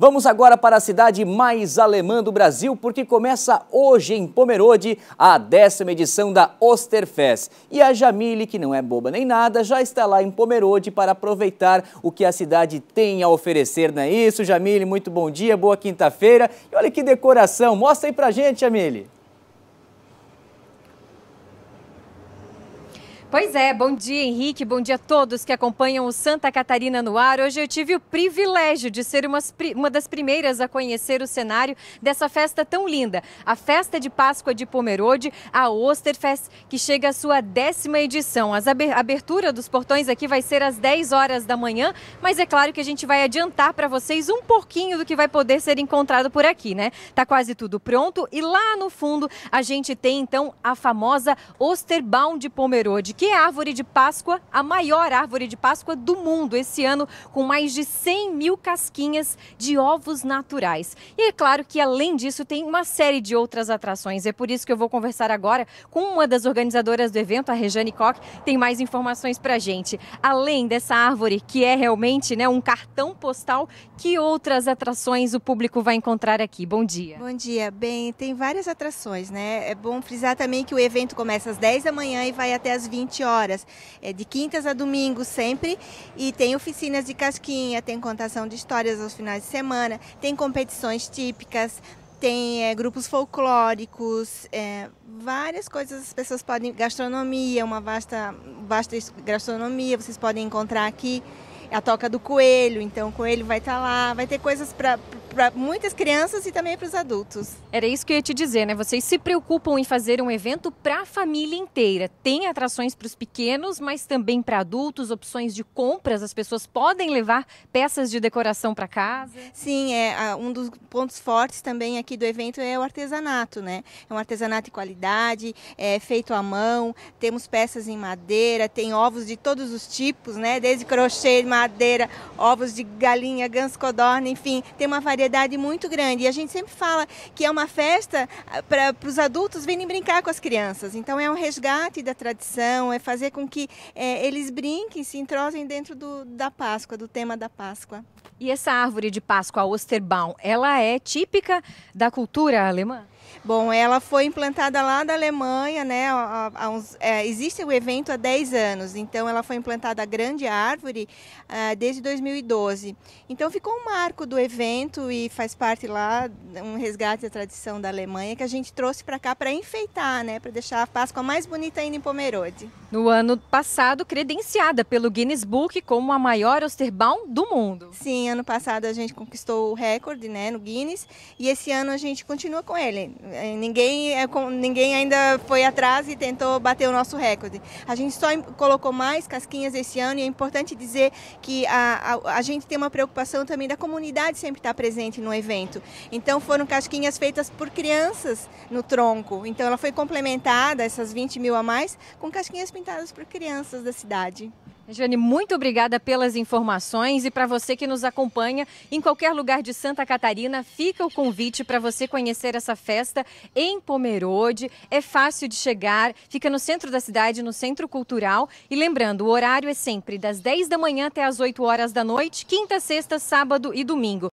Vamos agora para a cidade mais alemã do Brasil, porque começa hoje em Pomerode a décima edição da Osterfest. E a Jamile, que não é boba nem nada, já está lá em Pomerode para aproveitar o que a cidade tem a oferecer, não é isso? Jamile, muito bom dia, boa quinta-feira. E olha que decoração, mostra aí pra gente, Jamile. Pois é, bom dia Henrique, bom dia a todos que acompanham o Santa Catarina no ar. Hoje eu tive o privilégio de ser umas, uma das primeiras a conhecer o cenário dessa festa tão linda, a Festa de Páscoa de Pomerode, a Osterfest, que chega à sua décima edição. A abertura dos portões aqui vai ser às 10 horas da manhã, mas é claro que a gente vai adiantar para vocês um pouquinho do que vai poder ser encontrado por aqui, né? Tá quase tudo pronto e lá no fundo a gente tem então a famosa Osterbaum de Pomerode, que é a árvore de Páscoa, a maior árvore de Páscoa do mundo esse ano, com mais de 100 mil casquinhas de ovos naturais. E é claro que, além disso, tem uma série de outras atrações. É por isso que eu vou conversar agora com uma das organizadoras do evento, a Rejane Koch, tem mais informações para gente. Além dessa árvore, que é realmente né, um cartão postal, que outras atrações o público vai encontrar aqui? Bom dia. Bom dia. Bem, tem várias atrações, né? É bom frisar também que o evento começa às 10 da manhã e vai até às 20 20 horas, é de quintas a domingo sempre. E tem oficinas de casquinha, tem contação de histórias aos finais de semana, tem competições típicas, tem é, grupos folclóricos, é, várias coisas as pessoas podem. Gastronomia, uma vasta, vasta gastronomia, vocês podem encontrar aqui. É a Toca do Coelho, então o Coelho vai estar tá lá, vai ter coisas para para muitas crianças e também para os adultos. Era isso que eu ia te dizer, né? Vocês se preocupam em fazer um evento para a família inteira. Tem atrações para os pequenos, mas também para adultos, opções de compras. As pessoas podem levar peças de decoração para casa. Sim, é um dos pontos fortes também aqui do evento é o artesanato, né? É um artesanato de qualidade, é feito à mão. Temos peças em madeira, tem ovos de todos os tipos, né? Desde crochê, madeira, ovos de galinha, ganso, codorna, enfim, tem uma variedade variedade muito grande. E a gente sempre fala que é uma festa ah, para os adultos virem brincar com as crianças. Então é um resgate da tradição, é fazer com que é, eles brinquem, se entrosem dentro do, da Páscoa, do tema da Páscoa. E essa árvore de Páscoa, a Osterbaum, ela é típica da cultura alemã? Bom, ela foi implantada lá da Alemanha, né? uns, é, existe o evento há 10 anos, então ela foi implantada a grande árvore ah, desde 2012. Então ficou um marco do evento e faz parte lá um resgate da tradição da Alemanha que a gente trouxe para cá para enfeitar, né? Para deixar a Páscoa mais bonita ainda em Pomerode. No ano passado, credenciada pelo Guinness Book como a maior Osterbaum do mundo. Sim, ano passado a gente conquistou o recorde, né, no Guinness, e esse ano a gente continua com ele. É, ninguém, é ninguém ainda foi atrás e tentou bater o nosso recorde. A gente só colocou mais casquinhas esse ano e é importante dizer que a, a, a gente tem uma preocupação também da comunidade sempre estar presente no evento. Então foram casquinhas feitas por crianças no tronco. Então ela foi complementada, essas 20 mil a mais, com casquinhas pintadas por crianças da cidade. Jane, muito obrigada pelas informações e para você que nos acompanha em qualquer lugar de Santa Catarina, fica o convite para você conhecer essa festa em Pomerode. É fácil de chegar, fica no centro da cidade, no Centro Cultural. E lembrando, o horário é sempre das 10 da manhã até as 8 horas da noite, quinta, sexta, sábado e domingo.